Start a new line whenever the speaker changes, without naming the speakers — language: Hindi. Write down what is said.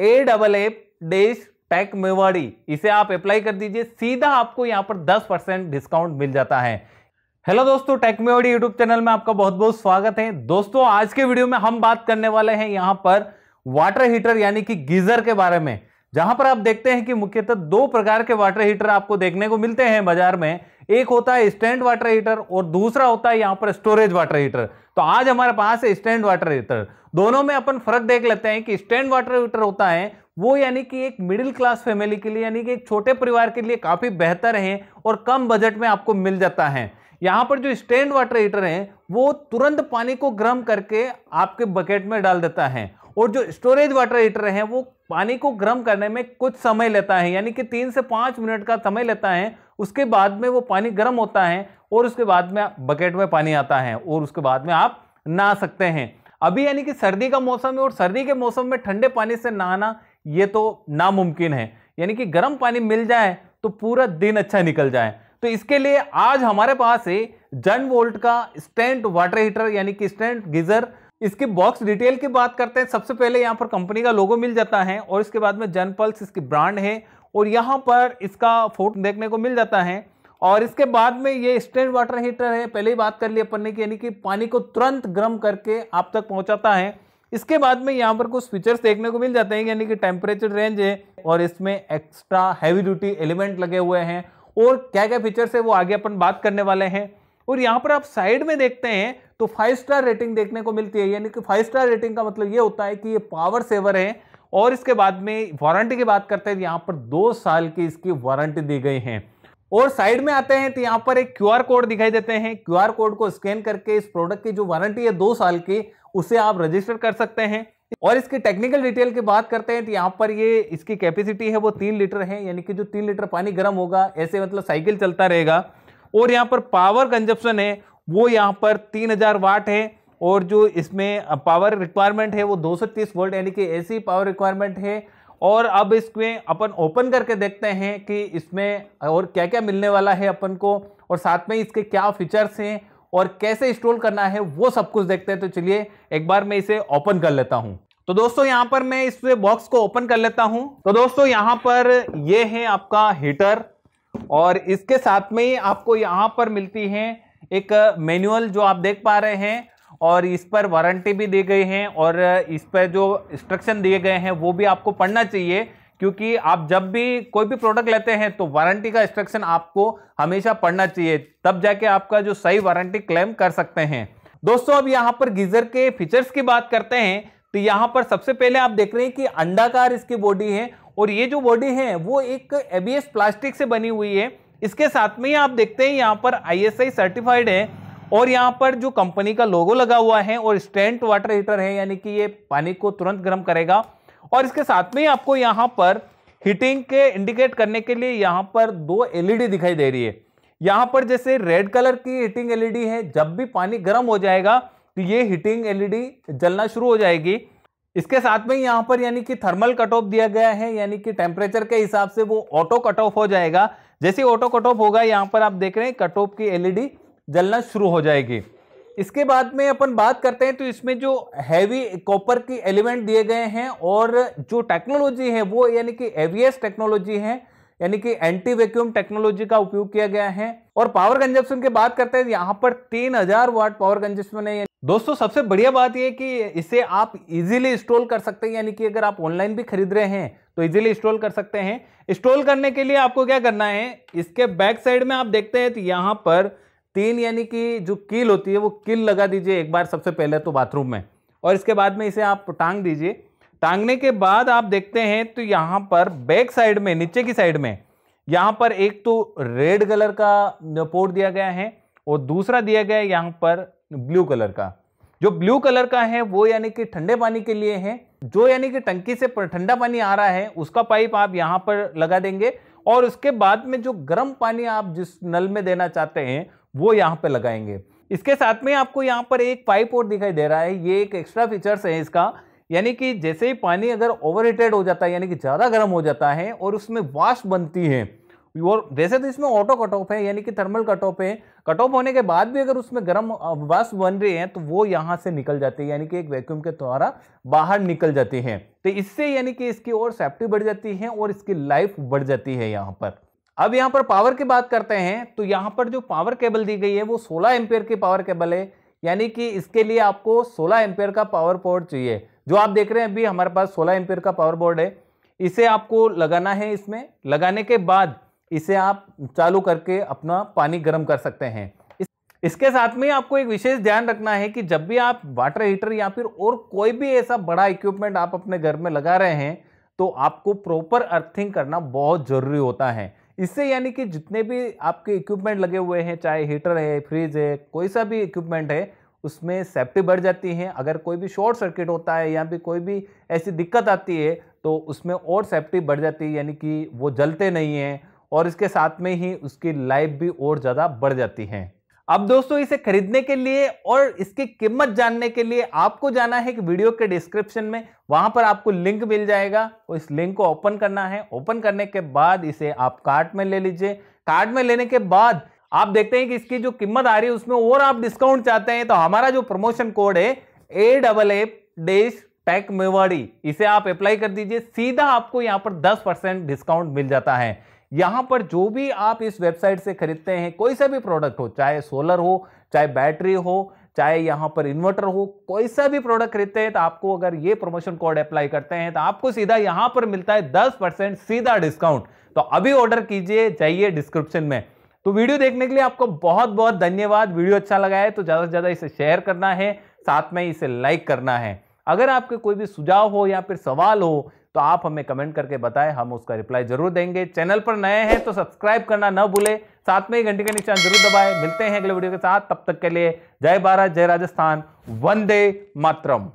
A double A dash tech Mewari इसे आप अप्लाई कर दीजिए सीधा आपको यहाँ पर 10 परसेंट डिस्काउंट मिल जाता है हेलो दोस्तों टेक मेवाड़ी यूट्यूब चैनल में आपका बहुत बहुत स्वागत है दोस्तों आज के वीडियो में हम बात करने वाले हैं यहाँ पर वाटर हीटर यानी कि गीजर के बारे में जहां पर आप देखते हैं कि मुख्यतः दो प्रकार के वाटर हीटर आपको देखने को मिलते हैं बाजार में एक होता है स्टैंड वाटर हीटर और दूसरा होता है यहां पर स्टोरेज वाटर हीटर तो आज हमारे पास है स्टैंड वाटर हीटर दोनों में अपन फर्क देख लेते हैं कि स्टैंड वाटर हीटर होता है वो यानी कि एक मिडिल क्लास फैमिली के लिए यानी कि एक छोटे परिवार के लिए काफ़ी बेहतर है और कम बजट में आपको मिल जाता है यहाँ पर जो स्टैंड वाटर हीटर है वो तुरंत पानी को गर्म करके आपके बकेट में डाल देता है और जो स्टोरेज वाटर हीटर है वो पानी को गर्म करने में कुछ समय लेता है यानी कि तीन से पाँच मिनट का समय लेता है उसके बाद में वो पानी गर्म होता है और उसके बाद में बकेट में पानी आता है और उसके बाद में आप नहा सकते हैं अभी यानी कि सर्दी का मौसम है और सर्दी के मौसम में ठंडे पानी से नहाना ये तो नामुमकिन है यानी कि गर्म पानी मिल जाए तो पूरा दिन अच्छा निकल जाए तो इसके लिए आज हमारे पास है जन वोल्ट का स्टैंड वाटर हीटर यानी कि स्टैंड गीजर इसकी बॉक्स डिटेल की बात करते हैं सबसे पहले यहाँ पर कंपनी का लोगो मिल जाता है और इसके बाद में जनपल्स इसकी ब्रांड है और यहाँ पर इसका फोटो देखने को मिल जाता है और इसके बाद में ये स्टैंड वाटर हीटर है पहले ही बात कर ली अपन ने कि यानी कि पानी को तुरंत गर्म करके आप तक पहुँचाता है इसके बाद में यहाँ पर कुछ फीचर्स देखने को मिल जाते हैं यानी कि टेम्परेचर रेंज है और इसमें एक्स्ट्रा हैवी ड्यूटी एलिमेंट लगे हुए हैं और क्या क्या फीचर्स है वो आगे अपन बात करने वाले हैं और यहाँ पर आप साइड में देखते हैं तो फाइव स्टार रेटिंग देखने को मिलती है यानी कि फाइव स्टार रेटिंग का मतलब ये होता है कि ये पावर सेवर है और इसके बाद में वारंटी की बात करते हैं यहाँ पर दो साल की इसकी वारंटी दी गई है और साइड में आते हैं तो यहाँ पर एक क्यूआर कोड दिखाई देते हैं क्यूआर कोड को स्कैन करके इस प्रोडक्ट की जो वारंटी है दो साल की उसे आप रजिस्टर कर सकते हैं और इसकी टेक्निकल डिटेल की बात करते हैं तो यहाँ पर ये इसकी कैपेसिटी है वो तीन लीटर है यानी कि जो तीन लीटर पानी गर्म होगा ऐसे मतलब साइकिल चलता रहेगा और यहाँ पर पावर कंजप्शन है वो यहाँ पर तीन हजार वाट है और जो इसमें पावर रिक्वायरमेंट है वो 230 वोल्ट यानी कि ऐसी पावर रिक्वायरमेंट है और अब इसमें अपन ओपन करके देखते हैं कि इसमें और क्या क्या मिलने वाला है अपन को और साथ में इसके क्या फीचर्स हैं और कैसे इंस्टॉल करना है वो सब कुछ देखते हैं तो चलिए एक बार मैं इसे ओपन कर लेता हूँ तो दोस्तों यहाँ पर मैं इस बॉक्स को ओपन कर लेता हूँ तो दोस्तों यहाँ पर ये है आपका हीटर और इसके साथ में ही आपको यहाँ पर मिलती है एक मैनुअल जो आप देख पा रहे हैं और इस पर वारंटी भी दी गई है और इस पर जो इंस्ट्रक्शन दिए गए हैं वो भी आपको पढ़ना चाहिए क्योंकि आप जब भी कोई भी प्रोडक्ट लेते हैं तो वारंटी का इंस्ट्रक्शन आपको हमेशा पढ़ना चाहिए तब जाके आपका जो सही वारंटी क्लेम कर सकते हैं दोस्तों अब यहाँ पर गीजर के फीचर्स की बात करते हैं तो यहाँ पर सबसे पहले आप देख रहे हैं कि अंडाकार इसकी बॉडी है और ये जो बॉडी है वो एक एबीएस प्लास्टिक से बनी हुई है इसके साथ में ही आप देखते हैं यहाँ पर आईएसआई सर्टिफाइड है और यहाँ पर जो कंपनी का लोगो लगा हुआ है और स्टेंट वाटर हीटर है यानी कि ये पानी को तुरंत गर्म करेगा और इसके साथ में आपको यहाँ पर हीटिंग के इंडिकेट करने के लिए यहाँ पर दो एलईडी दिखाई दे रही है यहाँ पर जैसे रेड कलर की हीटिंग एलईडी है जब भी पानी गर्म हो जाएगा तो ये हीटिंग एलईडी जलना शुरू हो जाएगी इसके साथ में यहाँ पर यानी कि थर्मल कट ऑफ दिया गया है यानी कि टेम्परेचर के हिसाब से वो ऑटो कट ऑफ हो जाएगा जैसे ऑटो कट ऑफ होगा यहाँ पर आप देख रहे हैं कट ऑफ की एलईडी जलना शुरू हो जाएगी इसके बाद में अपन बात करते हैं तो इसमें जो हैवी कॉपर की एलिमेंट दिए गए हैं और जो टेक्नोलॉजी है वो यानी कि एवीएस टेक्नोलॉजी है यानी कि एंटी वैक्यूम टेक्नोलॉजी का उपयोग किया गया है और पावर कंजप्शन की बात करते हैं यहाँ पर तीन हजार वाट पावर कंजप्शन है दोस्तों सबसे बढ़िया बात यह कि इसे आप इजीली इंस्टॉल कर सकते हैं यानी कि अगर आप ऑनलाइन भी खरीद रहे हैं तो इजीली इंस्टॉल कर सकते हैं इंस्टॉल करने के लिए आपको क्या करना है इसके बैक साइड में आप देखते हैं तो यहाँ पर तीन यानी कि जो कील होती है वो कील लगा दीजिए एक बार सबसे पहले तो बाथरूम में और इसके बाद में इसे आप टांग दीजिए टांगने के बाद आप देखते हैं तो यहाँ पर बैक साइड में नीचे की साइड में यहाँ पर एक तो रेड कलर का पोर्ट दिया गया है और दूसरा दिया गया है यहाँ पर ब्लू कलर का जो ब्लू कलर का है वो यानी कि ठंडे पानी के लिए है जो यानी कि टंकी से ठंडा पानी आ रहा है उसका पाइप आप यहाँ पर लगा देंगे और उसके बाद में जो गर्म पानी आप जिस नल में देना चाहते हैं वो यहाँ पर लगाएंगे इसके साथ में आपको यहाँ पर एक पाइप और दिखाई दे रहा है ये एक एक्स्ट्रा फीचर्स है इसका यानी कि जैसे ही पानी अगर ओवर हो जाता है यानी कि ज़्यादा गर्म हो जाता है और उसमें वाश बनती है और वैसे तो इसमें ऑटो कट ऑफ है यानी कि थर्मल कट ऑफ है कट ऑफ होने के बाद भी अगर उसमें गर्म वाश बन रही है तो वो यहाँ से निकल जाती है यानी कि एक वैक्यूम के द्वारा बाहर निकल जाती है तो इससे यानी कि इसकी और सेफ्टी बढ़ जाती है और इसकी लाइफ बढ़ जाती है यहाँ पर अब यहां पर पावर की बात करते हैं तो यहां पर जो पावर केबल दी गई है वो 16 एम्पेयर की पावर केबल है यानी कि इसके लिए आपको 16 एम्पेयर का पावर बोर्ड चाहिए जो आप देख रहे हैं अभी हमारे पास 16 एम्पेयर का पावर बोर्ड है इसे आपको लगाना है इसमें लगाने के बाद इसे आप चालू करके अपना पानी गर्म कर सकते हैं इस, इसके साथ में आपको एक विशेष ध्यान रखना है कि जब भी आप वाटर हीटर या फिर और कोई भी ऐसा बड़ा इक्विपमेंट आप अपने घर में लगा रहे हैं तो आपको प्रॉपर अर्थिंग करना बहुत ज़रूरी होता है इससे यानी कि जितने भी आपके इक्विपमेंट लगे हुए हैं चाहे हीटर है फ्रिज है कोई सा भी इक्विपमेंट है उसमें सेफ्टी बढ़ जाती है अगर कोई भी शॉर्ट सर्किट होता है या फिर कोई भी ऐसी दिक्कत आती है तो उसमें और सेफ्टी बढ़ जाती है यानी कि वो जलते नहीं हैं और इसके साथ में ही उसकी लाइफ भी और ज़्यादा बढ़ जाती हैं अब दोस्तों इसे खरीदने के लिए और इसकी कीमत जानने के लिए आपको जाना है कि वीडियो के डिस्क्रिप्शन में वहां पर आपको लिंक मिल जाएगा इस लिंक को ओपन करना है ओपन करने के बाद इसे आप कार्ट में ले लीजिए कार्ट में लेने के बाद आप देखते हैं कि इसकी जो कीमत आ रही है उसमें और आप डिस्काउंट चाहते हैं तो हमारा जो प्रमोशन कोड है A double A dash tech Mewari इसे आप अप्लाई कर दीजिए सीधा आपको यहाँ पर दस परसेंट डिस्काउंट मिल जाता है यहां पर जो भी आप इस वेबसाइट से खरीदते हैं कोई सा भी प्रोडक्ट हो चाहे सोलर हो चाहे बैटरी हो चाहे यहां पर इन्वर्टर हो कोई सा भी प्रोडक्ट खरीदते हैं तो आपको अगर ये प्रमोशन कोड अप्लाई करते हैं तो आपको सीधा यहां पर मिलता है दस परसेंट सीधा डिस्काउंट तो अभी ऑर्डर कीजिए जाइए डिस्क्रिप्शन में तो वीडियो देखने के लिए आपको बहुत बहुत धन्यवाद वीडियो अच्छा लगा है तो ज़्यादा से ज़्यादा इसे शेयर करना है साथ में इसे लाइक करना है अगर आपके कोई भी सुझाव हो या फिर सवाल हो तो आप हमें कमेंट करके बताएं हम उसका रिप्लाई जरूर देंगे चैनल पर नए हैं तो सब्सक्राइब करना ना भूले साथ में ही घंटे का निशान जरूर दबाएं मिलते हैं अगले वीडियो के साथ तब तक के लिए जय भारत जय राजस्थान वंदे मातरम